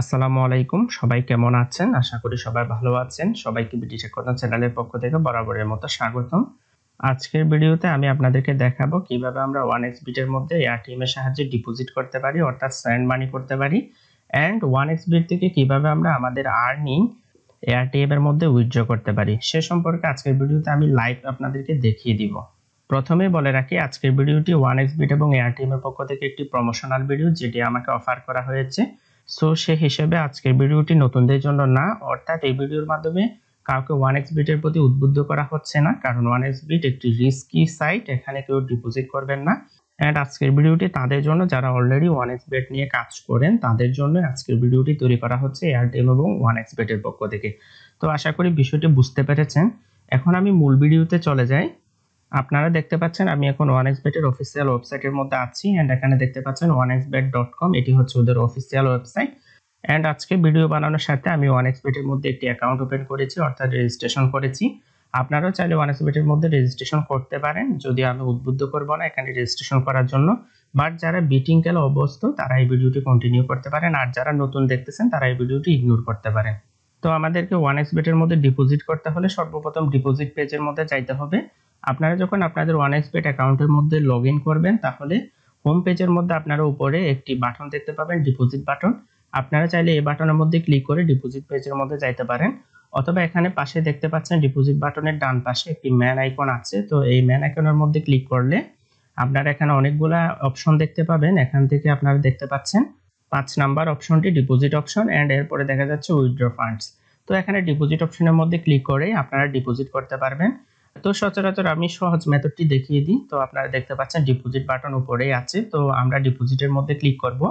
আসসালামু আলাইকুম সবাই কেমন আছেন আশা করি সবাই ভালো আছেন সবাইকে ব্রিটিশ কথা চ্যানেলের পক্ষ থেকে বরাবরের মতো স্বাগতম আজকের ভিডিওতে আমি আপনাদেরকে দেখাবো কিভাবে আমরা ওয়ান এক্স বিটের মধ্যে এআরটিএম এর সাহায্যে ডিপোজিট করতে পারি অর্থাৎ স্যান্ড মানি করতে পারি অ্যান্ড ওয়ান এক্স বিট থেকে কিভাবে আমরা আমাদের আর্নিং এআরটিএম এর মধ্যে উইথড্র করতে পারি সে সম্পর্কে আজকের ভিডিওতে আমি লাইভ আপনাদেরকে দেখিয়ে দিব প্রথমে বলে রাখি আজকের ভিডিওটি ওয়ান এক্স বিট এবং এআরটিএম এর পক্ষ থেকে একটি প্রমোশনাল ভিডিও যেটি আমাকে অফার করা হয়েছে সো সে হিসেবে আজকের ভিডিওটি নতুনদের জন্য না অর্থাৎ এই ভিডিওর মাধ্যমে কাউকে ওয়ান এক্স বিটের প্রতি উদ্বুদ্ধ করা হচ্ছে না কারণ ওয়ান এক্স বিট একটি রিস্কি সাইট এখানে কেউ ডিপোজিট করবেন না অ্যান্ড আজকের ভিডিওটি তাদের জন্য যারা অলরেডি ওয়ান এক্স বেট নিয়ে কাজ করেন তাদের জন্য আজকের ভিডিওটি তৈরি করা হচ্ছে এয়ারটেল এবং ওয়ান এক্স বেটের পক্ষ থেকে তো আশা করি বিষয়টি বুঝতে পেরেছেন এখন আমি মূল ভিডিওতে চলে যাই আপনারা দেখতে পাচ্ছেন আমি এখন ওয়ান এক্স বেটের অফিসিয়াল ওয়েবসাইটের মধ্যে আছি অ্যান্ড এখানে দেখতে পাচ্ছেন one X bet dot com এটি হচ্ছে ওদের অফিসিয়াল ওয়েবসাইট অ্যান্ড আজকে ভিডিও বানানোর সাথে আমি ওয়ান এক্স বেটের মধ্যে একটি অ্যাকাউন্ট ওপেন করেছি অর্থাৎ রেজিস্ট্রেশন করেছি আপনারাও চাইলে ওয়ান এক্স বেটের মধ্যে রেজিস্ট্রেশন করতে পারেন যদি আমি উদ্বুদ্ধ করব না এখানে রেজিস্ট্রেশন করার জন্য বাট যারা বিটিং কেলে অভ্যস্ত তারা এই ভিডিওটি কন্টিনিউ করতে পারেন আর যারা নতুন দেখতেছেন তারা এই ভিডিওটি ইগনোর করতে পারেন তো আমাদেরকে ওয়ান এক্স বেটের মধ্যে ডিপোজিট করতে হলে সর্বপ্রথম ডিপোজিট পেজের মধ্যে যাইতে হবে আপনারা যখন আপনাদের ওয়ান এক্সপেট অ্যাকাউন্টের মধ্যে লগ করবেন তাহলে হোম পেজের মধ্যে আপনারা উপরে একটি বাটন দেখতে পাবেন ডিপোজিট বাটন আপনারা চাইলে এই বাটনের মধ্যে ক্লিক করে ডিপোজিট পেজের মধ্যে যাইতে পারেন অথবা এখানে পাশে দেখতে পাচ্ছেন ডিপোজিট বাটনের ডান পাশে একটি ম্যান আইকন আছে তো এই ম্যান আইকনের মধ্যে ক্লিক করলে আপনারা এখানে অনেকগুলা অপশন দেখতে পাবেন এখান থেকে আপনারা দেখতে পাচ্ছেন পাঁচ নাম্বার অপশনটি ডিপোজিট অপশন অ্যান্ড এরপরে দেখা যাচ্ছে উইথড্র ফান্ডস তো এখানে ডিপোজিট অপশনের মধ্যে ক্লিক করে আপনারা ডিপোজিট করতে পারবেন তো সচরাচর আমি সহজ মেথডটি দেখিয়ে দিই তো আপনারা দেখতে পাচ্ছেন ডিপোজিট বাটন উপরেই আছে তো আমরা ডিপোজিটের মধ্যে ক্লিক করব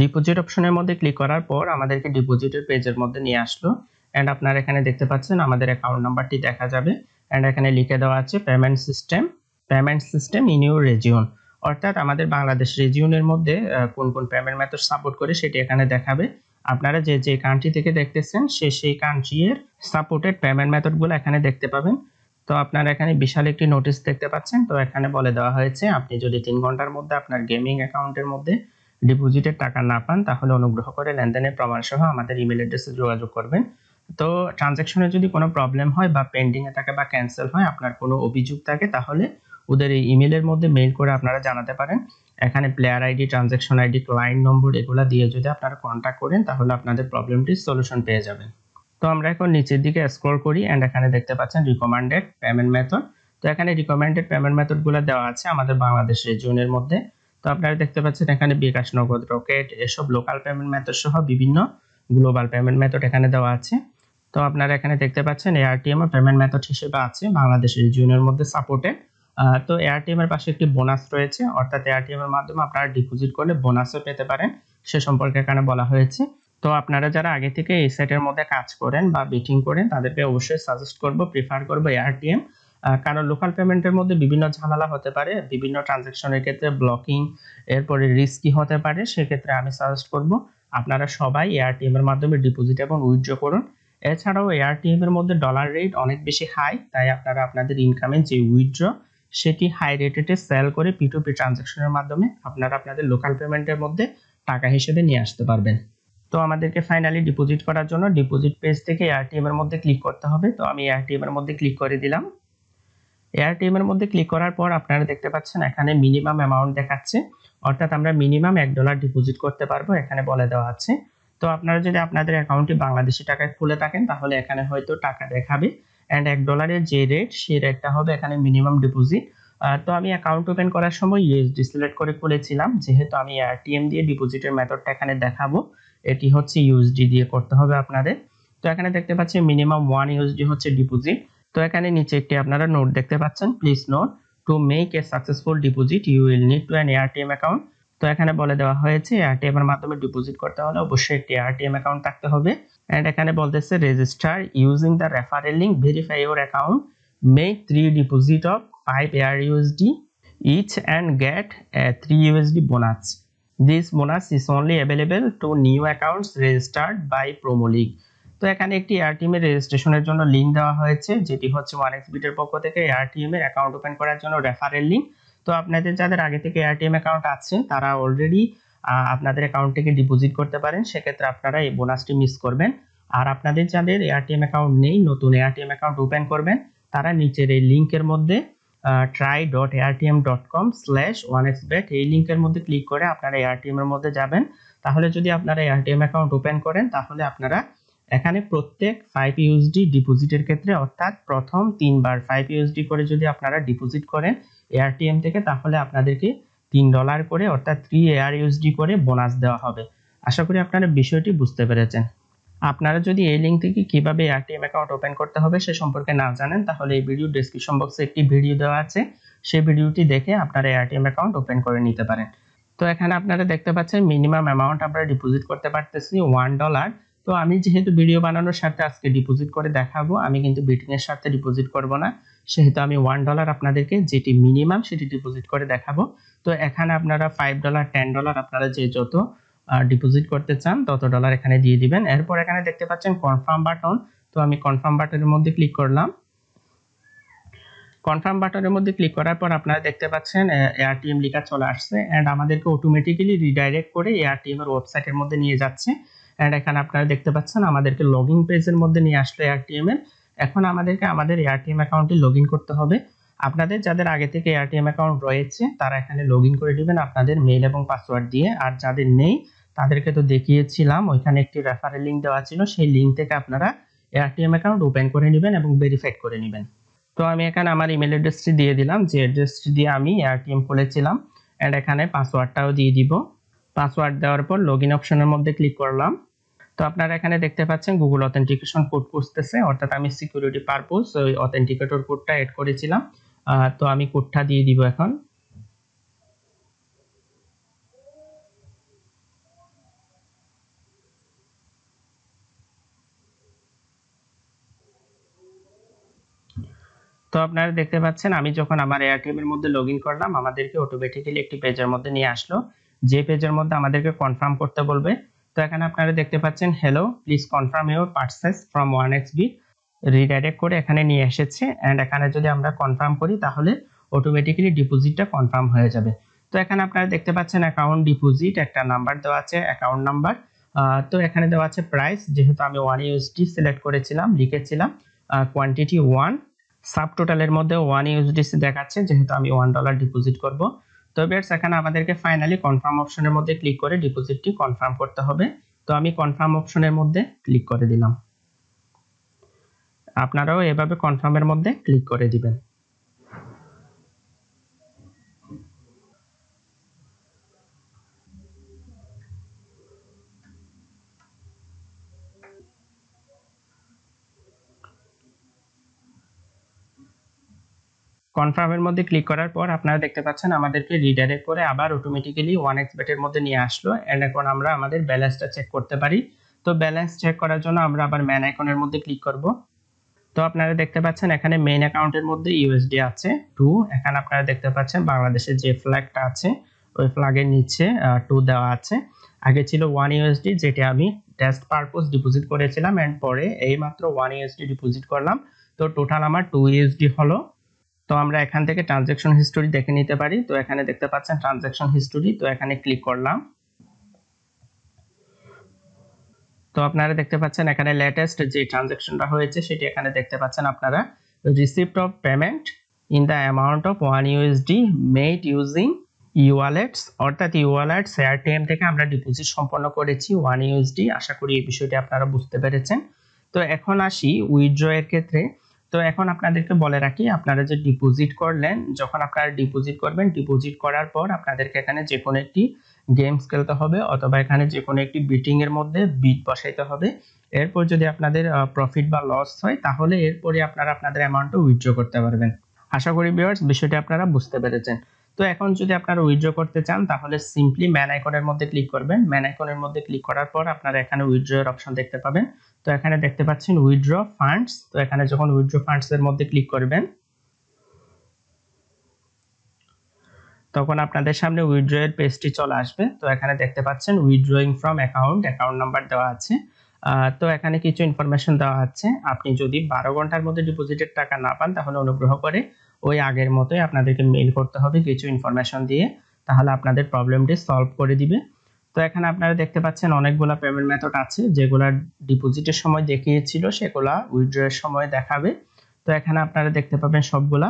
ডিপোজিট অপশনের মধ্যে ক্লিক করার পর আমাদেরকে ডিপোজিটের পেজের মধ্যে নিয়ে আসলো অ্যান্ড আপনারা এখানে দেখতে পাচ্ছেন আমাদের অ্যাকাউন্ট নাম্বারটি দেখা যাবে অ্যান্ড এখানে লিখে দেওয়া আছে payment system payment system in your region অর্থাৎ আমাদের বাংলাদেশ রেজিওনের মধ্যে কোন কোন পেমেন্ট মেথড সাপোর্ট করে সেটি এখানে দেখাবে আপনারা যে যে কান্ট্রি থেকে দেখতেছেন সে সেই এর সাপোর্টেড পেমেন্ট মেথডগুলো এখানে দেখতে পাবেন তো আপনারা এখানে বিশাল একটি নোটিশ দেখতে পাচ্ছেন তো এখানে বলে দেওয়া হয়েছে আপনি যদি তিন ঘন্টার মধ্যে আপনার গেমিং অ্যাকাউন্টের মধ্যে ডিপোজিটের টাকা না পান তাহলে অনুগ্রহ করে লেনদেনের প্রমাণসহ আমাদের ইমেল অ্যাড্রেসে যোগাযোগ করবেন তো ট্রানজ্যাকশনে যদি কোনো প্রবলেম হয় বা পেন্ডিংয়ে থাকে বা ক্যান্সেল হয় আপনার কোনো অভিযোগ থাকে তাহলে ওদের এই ইমেলের মধ্যে মেইল করে আপনারা জানাতে পারেন এখানে player ID transaction ID client number এগুলো দিয়ে যদি আপনারা কন্ট্যাক্ট করেন তাহলে আপনাদের প্রবলেমটি সলিউশন পেয়ে যাবেন তো আমরা এখন নিচের দিকে স্ক্রল করি অ্যান্ড এখানে দেখতে পাচ্ছেন রিকমেন্ডেড পেমেন্ট মেথড তো এখানে রিকমেন্ডেড পেমেন্ট মেথডগুলো দেওয়া আছে আমাদের বাংলাদেশের রিজিয়নের মধ্যে তো আপনারা দেখতে পাচ্ছেন এখানে বিকাশ নগদ রকেট এসব লোকাল পেমেন্ট মেথড সহ বিভিন্ন গ্লোবাল পেমেন্ট মেথড এখানে দেওয়া আছে তো আপনারা এখানে দেখতে পাচ্ছেন এআরটিএম পেমেন্ট মেথড হিসেবে আছে বাংলাদেশের রিজিয়নের মধ্যে সাপোর্টেড তো এআরটিএম এর পাশে একটি বোনাস রয়েছে অর্থাৎ এআরটিএম এর মাধ্যমে আপনারা ডিপোজিট করলে বোনাসও পেতে পারেন সে সম্পর্কে এখানে বলা হয়েছে তো আপনারা যারা আগে থেকে এই সাইটের মধ্যে কাজ করেন বা বেটিং করেন তাদেরকে অবশ্যই সাজেস্ট করব প্রিফার করব এআরটিএম কারণ লোকাল পেমেন্টের মধ্যে বিভিন্ন ঝামেলা হতে পারে বিভিন্ন ট্রানজ্যাকশনের ক্ষেত্রে ব্লকিং এরপরে রিস্কি হতে পারে সেক্ষেত্রে আমি সাজেস্ট করব আপনারা সবাই এআরটিএম এর মাধ্যমে ডিপোজিট এবং উইথড্র করুন এছাড়াও এআরটিএম এর মধ্যে ডলার রেট অনেক বেশি হাই তাই আপনারা আপনাদের ইনকামের যে উইথড্র সেটি হাই রেটেটে সেল করে পি পি ট্রানজাকশনের মাধ্যমে আপনারা আপনাদের লোকাল পেমেন্টের মধ্যে টাকা হিসেবে নিয়ে আসতে পারবেন তো আমাদেরকে ফাইনালি ডিপোজিট করার জন্য ডিপোজিট পেজ থেকে এআরটিএম এর মধ্যে ক্লিক করতে হবে তো আমি এআরটিএম এর মধ্যে ক্লিক করে দিলাম এআরটিএম এর মধ্যে ক্লিক করার পর আপনারা দেখতে পাচ্ছেন এখানে মিনিমাম অ্যামাউন্ট দেখাচ্ছে অর্থাৎ আমরা মিনিমাম এক ডলার ডিপোজিট করতে পারবো এখানে বলে দেওয়া আছে তো আপনারা যদি আপনাদের অ্যাকাউন্টটি বাংলাদেশি টাকায় খুলে থাকেন তাহলে এখানে হয়তো টাকা দেখাবে অ্যান্ড এক ডলারের যে রেট সেই রেটটা হবে এখানে মিনিমাম ডিপোজিট তো আমি অ্যাকাউন্ট ওপেন করার সময় ইউএসডি সিলেক্ট করে খুলেছিলাম যেহেতু আমি টিএম দিয়ে ডিপোজিটের মেথডটা এখানে দেখাবো এটি হচ্ছে ইউএসডি দিয়ে করতে হবে আপনাদের তো এখানে দেখতে পাচ্ছি মিনিমাম ওয়ান ইউএসডি হচ্ছে ডিপোজিট তো এখানে নিচে একটি আপনারা নোট দেখতে পাচ্ছেন please note to make a successful deposit you will need to an AirTM account তো এখানে বলে দেওয়া হয়েছে আরটিএম এর মাধ্যমে ডিপোজিট করতে হলে অবশ্যই একটি আরটিএম অ্যাকাউন্ট থাকতে হবে অ্যান্ড এখানে বলতেছে register using the referral link verify your account make three deposit of five air USD each and get three USD bonus this bonus is only available to new accounts registered by promo link তো এখানে একটি এর রেজিস্ট্রেশনের জন্য link দেওয়া হয়েছে যেটি হচ্ছে ওয়ান এক্স বিটের পক্ষ থেকে এর অ্যাকাউন্ট ওপেন করার জন্য রেফারেল লিঙ্ক তো আপনাদের যাদের আগে থেকে এআরটিএম অ্যাকাউন্ট আছে তারা অলরেডি আপনাদের অ্যাকাউন্ট থেকে ডিপোজিট করতে পারেন সেক্ষেত্রে আপনারা এই বোনাসটি মিস করবেন আর আপনাদের যাদের এআরটিএম অ্যাকাউন্ট নেই নতুন এআরটিএম অ্যাকাউন্ট ওপেন করবেন তারা নিচের এই লিঙ্কের মধ্যে try dot AirTM dot com slash one X bet এই লিঙ্কের মধ্যে ক্লিক করে আপনারা এআরটিএমের মধ্যে যাবেন তাহলে যদি আপনারা এআরটিএম অ্যাকাউন্ট ওপেন করেন তাহলে আপনারা এখানে প্রত্যেক ফাইভ ইউএসডি ডিপোজিটের ক্ষেত্রে অর্থাৎ প্রথম তিনবার ফাইভ ইউএসডি করে যদি আপনারা ডিপোজিট করেন এআরটিএম থেকে তাহলে আপনাদেরকে তিন ডলার করে অর্থাৎ থ্রি এআর ইউএসডি করে বোনাস দেওয়া হবে আশা করি আপনারা বিষয়টি বুঝতে পেরেছেন আপনারা যদি এই লিঙ্ক থেকে কীভাবে এআরটিএম অ্যাকাউন্ট ওপেন করতে হবে সে সম্পর্কে না জানেন তাহলে এই ভিডিও ডিসক্রিপশন বক্সে একটি ভিডিও দেওয়া আছে সেই ভিডিওটি দেখে আপনারা এআরটিএম অ্যাকাউন্ট ওপেন করে নিতে পারেন তো এখানে আপনারা দেখতে পাচ্ছেন মিনিমাম অ্যামাউন্ট আমরা ডিপোজিট করতে পারতেছি ওয়ান ডলার তো আমি যেহেতু ভিডিও বানানোর সাথে আজকে ডিপোজিট করে দেখাবো আমি কিন্তু বিটিংয়ের সাথে ডিপোজিট করব না সেহেতু আমি ওয়ান ডলার আপনাদেরকে যেটি মিনিমাম সেটি ডিপোজিট করে দেখাবো তো এখানে আপনারা ফাইভ ডলার টেন ডলার আপনারা যে যত ডিপোজিট করতে চান তত ডলার এখানে দিয়ে দিবেন এরপর এখানে দেখতে পাচ্ছেন কনফার্ম বাটন তো আমি কনফার্ম বাটনের মধ্যে ক্লিক করলাম কনফার্ম বাটনের মধ্যে ক্লিক করার পর আপনারা দেখতে পাচ্ছেন এআরটিএম লিখা চলে আসছে অ্যান্ড আমাদেরকে অটোমেটিক্যালি রিডাইরেক্ট করে এআরটিএম এর ওয়েবসাইটের মধ্যে নিয়ে যাচ্ছে অ্যান্ড এখানে আপনারা দেখতে পাচ্ছেন আমাদেরকে লগ ইন পেজের মধ্যে নিয়ে আসলো এআরটিএম এর এখন আমাদেরকে আমাদের এআরটিএম অ্যাকাউন্টে লগ করতে হবে আপনাদের যাদের আগে থেকে এয়ারটিএম অ্যাকাউন্ট রয়েছে তারা এখানে লগ করে নেবেন আপনাদের মেল এবং পাসওয়ার্ড দিয়ে আর যাদের নেই তাদেরকে তো দেখিয়েছিলাম ওইখানে একটি রেফারেল লিঙ্ক দেওয়া ছিল সেই লিঙ্ক থেকে আপনারা এআরটিএম অ্যাকাউন্ট ওপেন করে নেবেন এবং ভেরিফাইড করে নেবেন তো আমি এখানে আমার ইমেল অ্যাড্রেসটি দিয়ে দিলাম যে অ্যাড্রেসটি দিয়ে আমি এয়ারটিএম খুলেছিলাম অ্যান্ড এখানে পাসওয়ার্ডটাও দিয়ে দিব পাসওয়ার্ড দেওয়ার পর লগ ইন অপশনের মধ্যে ক্লিক করলাম তো আপনারা এখানে দেখতে পাচ্ছেন গুগল অথেন্টিকেশন কোড খুঁজতেছে অর্থাৎ আমি সিকিউরিটি পারপোজ ওই অথেন্টিকেটর কোডটা অ্যাড করেছিলাম তো আমি কোডটা দিয়ে দিব এখন তো আপনারা দেখতে পাচ্ছেন আমি যখন আমার এয়ারটেলের মধ্যে লগ ইন করলাম আমাদেরকে অটোমেটিক্যালি একটি পেজের মধ্যে নিয়ে আসলো যে পেজের মধ্যে আমাদেরকে কনফার্ম করতে বলবে তো এখানে আপনারা দেখতে পাচ্ছেন hello please confirm your purchase from one X B redirect করে এখানে নিয়ে এসেছে অ্যান্ড এখানে যদি আমরা কনফার্ম করি তাহলে অটোমেটিক্যালি ডিপোজিটটা কনফার্ম হয়ে যাবে তো এখানে আপনারা দেখতে পাচ্ছেন অ্যাকাউন্ট ডিপোজিট একটা নাম্বার দেওয়া আছে অ্যাকাউন্ট নাম্বার তো এখানে দেওয়া আছে প্রাইস যেহেতু আমি ওয়ান ইউএসডি সিলেক্ট করেছিলাম লিখেছিলাম কোয়ান্টিটি ওয়ান সাব টোটালের মধ্যে ওয়ান ইউএসডি দেখাচ্ছে যেহেতু আমি ওয়ান ডলার ডিপোজিট করবো তো বিয়ার্স এখানে আমাদেরকে ফাইনালি কনফার্ম অপশনের মধ্যে ক্লিক করে ডিপোজিটটি কনফার্ম করতে হবে তো আমি কনফার্ম অপশনের মধ্যে ক্লিক করে দিলাম আপনারাও এভাবে কনফার্মের মধ্যে ক্লিক করে দিবেন কনফার্মের মধ্যে ক্লিক করার পর আপনারা দেখতে পাচ্ছেন আমাদেরকে রিডাইরেক্ট করে আবার অটোমেটিক্যালি ওয়ান এক্স বেটের মধ্যে নিয়ে আসলো অ্যান্ড এখন আমরা আমাদের ব্যালেন্সটা চেক করতে পারি তো ব্যালেন্স চেক করার জন্য আমরা আবার ম্যান আইকনের মধ্যে ক্লিক করব তো আপনারা দেখতে পাচ্ছেন এখানে মেইন অ্যাকাউন্টের মধ্যে ইউএসডি আছে টু এখানে আপনারা দেখতে পাচ্ছেন বাংলাদেশের যে ফ্ল্যাগটা আছে ওই ফ্ল্যাগের নিচে টু দেওয়া আছে আগে ছিল ওয়ান ইউএসডি যেটি আমি টেস্ট পারপোজ ডিপোজিট করেছিলাম অ্যান্ড পরে এইমাত্র ওয়ান ইউএসডি ডিপোজিট করলাম তো টোটাল আমার টু ইউএসডি হলো তো আমরা এখান থেকে ট্রানজ্যাকশন হিস্টোরি দেখে নিতে পারি তো এখানে দেখতে পাচ্ছেন ট্রানজ্যাকশন হিস্টোরি তো এখানে ক্লিক করলাম তো আপনারা দেখতে পাচ্ছেন এখানে লেটেস্ট যে ট্রানজেকশনটা হয়েছে সেটি এখানে দেখতে পাচ্ছেন আপনারা receipt of payment in the amount of one USD made using ewallets অর্থাৎ ইওয়ালেটস এয়ারটিএম থেকে আমরা ডিপোজিট সম্পন্ন করেছি ওয়ান ইউএসডি আশা করি এই বিষয়টি আপনারা বুঝতে পেরেছেন তো এখন আসি উইথড্র এর ক্ষেত্রে তো এখন আপনাদেরকে বলে রাখি আপনারা যে ডিপোজিট করলেন যখন আপনারা ডিপোজিট করবেন ডিপোজিট করার পর আপনাদেরকে এখানে যে কোনো একটি গেমস খেলতে হবে অথবা এখানে যে কোনো একটি বিটিংয়ের মধ্যে বিট বসাইতে হবে এরপর যদি আপনাদের প্রফিট বা লস হয় তাহলে এরপরে আপনারা আপনাদের অ্যামাউন্টটা উইথড্র করতে পারবেন আশা করি ভিউয়ার্স বিষয়টি আপনারা বুঝতে পেরেছেন তো এখন যদি আপনারা উইথড্র করতে চান তাহলে সিম্পলি ম্যান আইকনের মধ্যে ক্লিক করবেন ম্যান আইকনের মধ্যে ক্লিক করার পর আপনারা এখানে উইথড্রয়ের অপশন দেখতে পাবেন তো এখানে দেখতে পাচ্ছেন উইথড্র ফান্ডস তো এখানে যখন উইথড্র ফান্ডস এর মধ্যে ক্লিক করবেন তখন আপনাদের সামনে উইথড্র এর পেজটি চলে আসবে তো এখানে দেখতে পাচ্ছেন withdrawing from account account number দেওয়া আছে তো এখানে কিছু ইনফরমেশন দেওয়া আছে আপনি যদি বারো ঘন্টার মধ্যে ডিপোজিটের টাকা না পান তাহলে অনুগ্রহ করে ওই আগের মতোই আপনাদেরকে মেইল করতে হবে কিছু ইনফরমেশন দিয়ে তাহলে আপনাদের প্রবলেমটি সলভ করে দিবে তো এখানে আপনারা দেখতে পাচ্ছেন অনেকগুলা পেমেন্ট মেথড আছে যেগুলা ডিপোজিটের সময় দেখিয়েছিল সেগুলা উইথড্রয়ের সময় দেখাবে তো এখানে আপনারা দেখতে পাবেন সবগুলা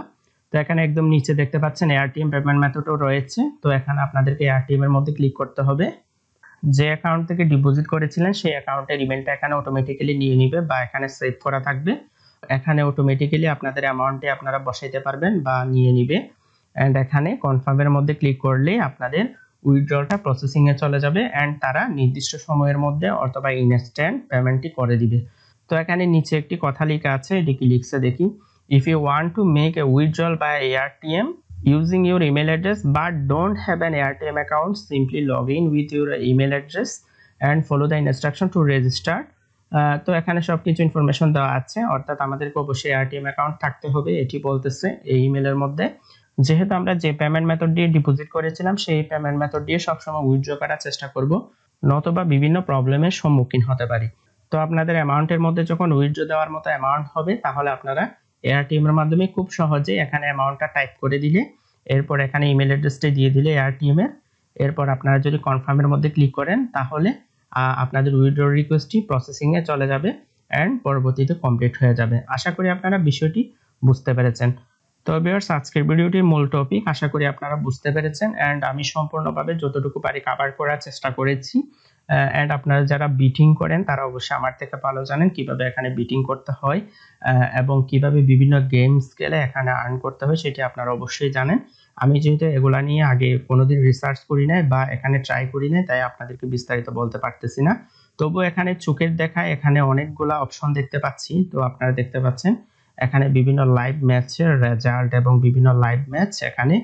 তো এখানে একদম নিচে দেখতে পাচ্ছেন এআরটিএম পেমেন্ট মেথডও রয়েছে তো এখানে আপনাদেরকে এআরটিএম এর মধ্যে ক্লিক করতে হবে যে অ্যাকাউন্ট থেকে ডিপোজিট করেছিলেন সেই অ্যাকাউন্টের ইমেলটা এখানে অটোমেটিক্যালি নিয়ে নিবে বা এখানে সেভ করা থাকবে এখানে অটোমেটিক্যালি আপনাদের অ্যামাউন্টটি আপনারা বসাইতে পারবেন বা নিয়ে নিবে অ্যান্ড এখানে কনফার্মের মধ্যে ক্লিক করলে আপনাদের উইথড্রলটা এ চলে যাবে অ্যান্ড তারা নির্দিষ্ট সময়ের মধ্যে অথবা ইনস্ট্যান্ট পেমেন্টটি করে দিবে তো এখানে নিচে একটি কথা লেখা আছে এটি কি লিখছে দেখি if you want to make a withdrawal by AirTM using your email address but don't have an AirTM account simply log in with your email address and follow the instruction to register তো এখানে সব কিছু information দেওয়া আছে অর্থাৎ আমাদেরকে অবশ্যই RTM account থাকতে হবে এটি বলতেছে এই ইমেলের মধ্যে যেহেতু আমরা যে পেমেন্ট মেথড দিয়ে ডিপোজিট করেছিলাম সেই পেমেন্ট মেথড দিয়ে সবসময় উইথড্র করার চেষ্টা করব নতবা বিভিন্ন প্রবলেমের সম্মুখীন হতে পারি তো আপনাদের অ্যামাউন্টের মধ্যে যখন উইথড্র দেওয়ার মতো অ্যামাউন্ট হবে তাহলে আপনারা এআরটিএম এর মাধ্যমে খুব সহজে এখানে অ্যামাউন্টটা টাইপ করে দিলে এরপর এখানে ইমেল অ্যাড্রেসটা দিয়ে দিলে এআরটিএম এর এরপর আপনারা যদি কনফার্মের মধ্যে ক্লিক করেন তাহলে আপনাদের উইথড্র রিকোয়েস্টটি প্রসেসিংয়ে চলে যাবে অ্যান্ড পরবর্তীতে কমপ্লিট হয়ে যাবে আশা করি আপনারা বিষয়টি বুঝতে পেরেছেন তবে ভিউয়ার্স আজকের ভিডিওটির মূল টপিক আশা করি আপনারা বুঝতে পেরেছেন অ্যান্ড আমি সম্পূর্ণভাবে যতটুকু পারি কাভার করার চেষ্টা করেছি অ্যান্ড আপনারা যারা বিটিং করেন তারা অবশ্যই আমার থেকে ভালো জানেন কিভাবে এখানে বিটিং করতে হয় এবং কিভাবে বিভিন্ন গেমস খেলে এখানে আর্ন করতে হয় সেটি আপনারা অবশ্যই জানেন আমি যেহেতু এগুলা নিয়ে আগে কোনোদিন রিসার্চ করি নাই বা এখানে ট্রাই করি নাই তাই আপনাদেরকে বিস্তারিত বলতে পারতেছি না তবুও এখানে চোখের দেখা এখানে অনেকগুলা অপশন দেখতে পাচ্ছি তো আপনারা দেখতে পাচ্ছেন এখানে বিভিন্ন লাইভ ম্যাচের রেজাল্ট এবং বিভিন্ন লাইভ ম্যাচ এখানে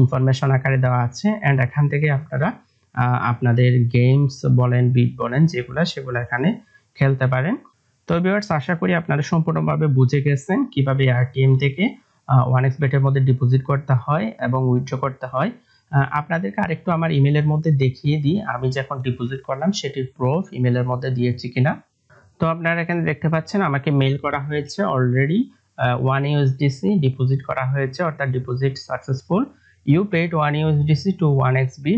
ইনফরমেশন আকারে দেওয়া আছে অ্যান্ড এখান থেকে আপনারা আপনাদের গেমস বলেন বিট বলেন যেগুলো সেগুলো এখানে খেলতে পারেন তো ভিউয়ার্স আশা করি আপনারা সম্পূর্ণভাবে বুঝে গেছেন কিভাবে আরটিএম থেকে ওয়ান এক্স বেটের মধ্যে ডিপোজিট করতে হয় এবং উইথড্র করতে হয় আপনাদেরকে আরেকটু আমার ইমেলের মধ্যে দেখিয়ে দিই আমি যখন ডিপোজিট করলাম সেটির প্রুফ ইমেলের মধ্যে দিয়েছি কিনা তো আপনারা এখানে দেখতে পাচ্ছেন আমাকে মেল করা হয়েছে অলরেডি ওয়ান ইউএসডিসি ডিপোজিট করা হয়েছে অর্থাৎ deposit successful you paid one USDC to one X B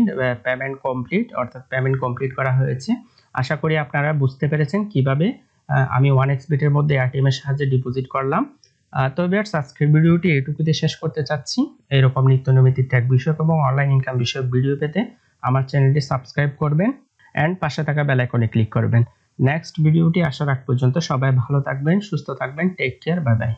payment complete অর্থাৎ পেমেন্ট কমপ্লিট করা হয়েছে আশা করি আপনারা বুঝতে পেরেছেন কিভাবে আমি ওয়ান এক্স বিটের মধ্যে এটিএম এর সাহায্যে ডিপোজিট করলাম তো বিয়ার আজকের ভিডিওটি এটুকুতে শেষ করতে চাচ্ছি এরকম নিত্য নৈমিত্তিক ট্যাগ বিষয়ক এবং অনলাইন ইনকাম বিষয়ক ভিডিও পেতে আমার চ্যানেলটি সাবস্ক্রাইব করবেন অ্যান্ড পাশে থাকা বেল আইকনে ক্লিক করবেন নেক্সট ভিডিওটি আসার আগ পর্যন্ত সবাই ভালো থাকবেন সুস্থ থাকবেন টেক কেয়ার বাই বাই